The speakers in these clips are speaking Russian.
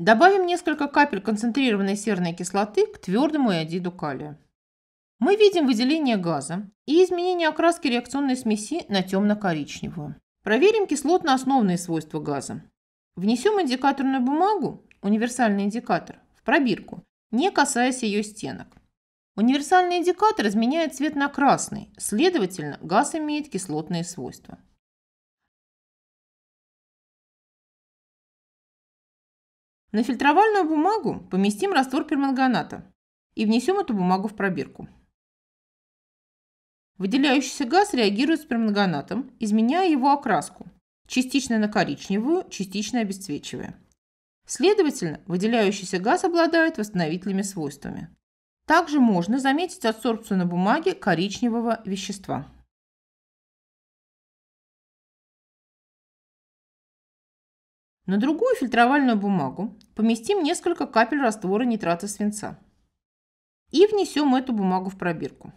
Добавим несколько капель концентрированной серной кислоты к твердому иодиду калия. Мы видим выделение газа и изменение окраски реакционной смеси на темно-коричневую. Проверим кислотно-основные свойства газа. Внесем индикаторную бумагу, универсальный индикатор, в пробирку, не касаясь ее стенок. Универсальный индикатор изменяет цвет на красный, следовательно, газ имеет кислотные свойства. На фильтровальную бумагу поместим раствор перманганата и внесем эту бумагу в пробирку. Выделяющийся газ реагирует с перманганатом, изменяя его окраску, частично на коричневую, частично обесцвечивая. Следовательно, выделяющийся газ обладает восстановительными свойствами. Также можно заметить адсорбцию на бумаге коричневого вещества. На другую фильтровальную бумагу поместим несколько капель раствора нитрата свинца. И внесем эту бумагу в пробирку.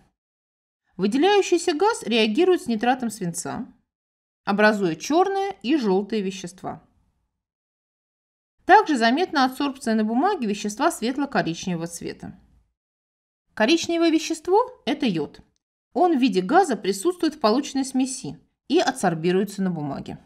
Выделяющийся газ реагирует с нитратом свинца, образуя черные и желтые вещества. Также заметна адсорбция на бумаге вещества светло-коричневого цвета. Коричневое вещество – это йод. Он в виде газа присутствует в полученной смеси и адсорбируется на бумаге.